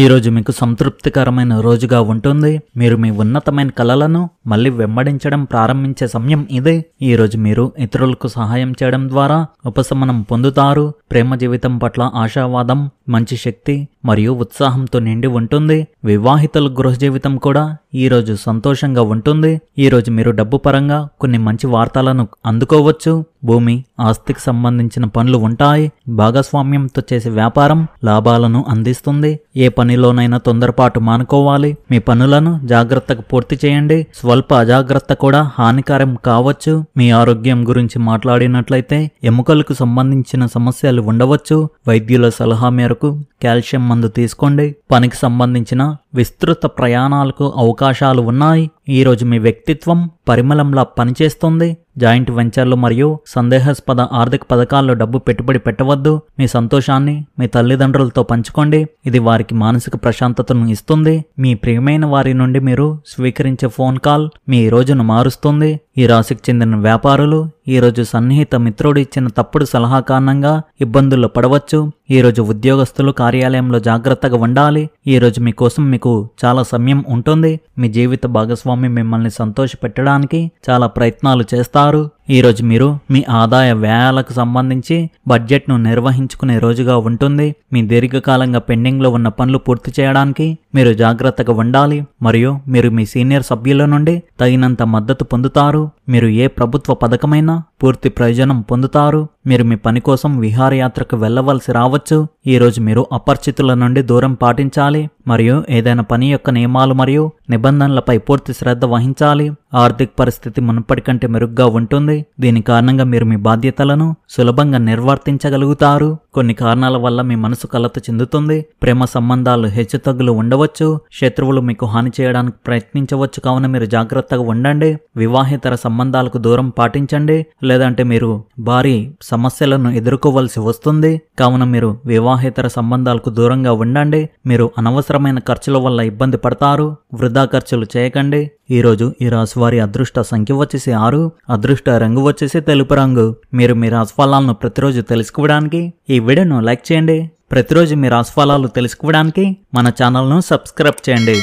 ఈ రోజు మీకు సంతృప్తికరమైన రోజుగా ఉంటుంది మీరు మీ ఉన్నతమైన కళలను మళ్ళీ వెంబడించడం ప్రారంభించే సమయం ఇదే ఈ రోజు మీరు ఇతరులకు సహాయం చేయడం ద్వారా ఉపశమనం పొందుతారు ప్రేమ జీవితం పట్ల ఆశావాదం మంచి శక్తి మరియు ఉత్సాహంతో నిండి ఉంటుంది వివాహితుల గృహ జీవితం కూడా ఈరోజు సంతోషంగా ఉంటుంది ఈరోజు మీరు డబ్బు పరంగా కొన్ని మంచి వార్తలను అందుకోవచ్చు భూమి ఆస్తికి సంబంధించిన పనులు ఉంటాయి భాగస్వామ్యంతో చేసే వ్యాపారం లాభాలను అందిస్తుంది ఏ పనిలోనైనా తొందరపాటు మానుకోవాలి మీ పనులను జాగ్రత్తకు పూర్తి చేయండి స్వల్ప అజాగ్రత్త కూడా హానికరం కావచ్చు మీ ఆరోగ్యం గురించి మాట్లాడినట్లయితే ఎముకలకు సంబంధించిన సమస్యలు ఉండవచ్చు వైద్యుల సలహా మేరకు కాల్షియం మందు తీసుకోండి పనికి సంబంధించిన విస్తృత ప్రయాణాలకు అవకాశాలు ఉన్నాయి ఈరోజు మీ వ్యక్తిత్వం పరిమళంలా పనిచేస్తుంది జాయింట్ వెంచర్లు మరియు సందేహాస్పద ఆర్థిక పథకాల్లో డబ్బు పెట్టుబడి పెట్టవద్దు మీ సంతోషాన్ని మీ తల్లిదండ్రులతో పంచుకోండి ఇది వారికి మానసిక ప్రశాంతతను ఇస్తుంది మీ ప్రియమైన వారి నుండి మీరు స్వీకరించే ఫోన్ కాల్ మీ రోజును మారుస్తుంది ఈ రాశికి చెందిన వ్యాపారులు ఈరోజు సన్నిహిత మిత్రుడు ఇచ్చిన తప్పుడు సలహా కారణంగా ఇబ్బందుల్లో పడవచ్చు ఈరోజు ఉద్యోగస్తులు కార్యాలయంలో జాగ్రత్తగా ఉండాలి ఈరోజు మీకోసం మీ మీకు చాలా సమయం ఉంటుంది మీ జీవిత భాగస్వామి మిమ్మల్ని సంతోషపెట్టడానికి చాలా ప్రయత్నాలు చేస్తారు ఈరోజు మీరు మీ ఆదాయ వ్యయాలకు సంబంధించి బడ్జెట్ను నిర్వహించుకునే రోజుగా ఉంటుంది మీ దీర్ఘకాలంగా పెండింగ్లో ఉన్న పనులు పూర్తి చేయడానికి మీరు జాగ్రత్తగా ఉండాలి మరియు మీరు మీ సీనియర్ సభ్యుల నుండి తగినంత మద్దతు పొందుతారు మీరు ఏ ప్రభుత్వ పథకమైనా పూర్తి ప్రయోజనం పొందుతారు మీరు మీ పని కోసం విహారయాత్రకు వెళ్ళవలసి రావచ్చు ఈరోజు మీరు అపరిచితుల నుండి దూరం పాటించాలి మరియు ఏదైనా పని యొక్క నియమాలు మరియు నిబంధనలపై పూర్తి శ్రద్ధ వహించాలి ఆర్థిక పరిస్థితి మునుపటికంటే మెరుగ్గా ఉంటుంది దీని కారణంగా మీరు మీ బాధ్యతలను సులభంగా నిర్వర్తించగలుగుతారు కొన్ని కారణాల వల్ల మీ మనసు కలత చెందుతుంది ప్రేమ సంబంధాలు హెచ్చుతగ్గులు ఉండవచ్చు శత్రువులు మీకు హాని చేయడానికి ప్రయత్నించవచ్చు కావున మీరు జాగ్రత్తగా ఉండండి వివాహేతర సంబంధాలకు దూరం పాటించండి లేదంటే మీరు భారీ సమస్యలను ఎదుర్కోవలసి వస్తుంది కావున మీరు వివాహేతర సంబంధాలకు దూరంగా ఉండండి మీరు అనవసరమైన ఖర్చుల వల్ల ఇబ్బంది పడతారు వృధా ఖర్చులు చేయకండి ఈరోజు ఈ రాశి వారి అదృష్ట సంఖ్య వచ్చేసి ఆరు అదృష్ట రంగు వచ్చేసి తెలుపు రంగు మీరు మీ రాశిఫలాలను ప్రతిరోజు తెలుసుకోవడానికి ఈ వీడియోను లైక్ చేయండి ప్రతిరోజు మీ రాశిఫలాలు తెలుసుకోవడానికి మన ఛానల్ను సబ్స్క్రైబ్ చేయండి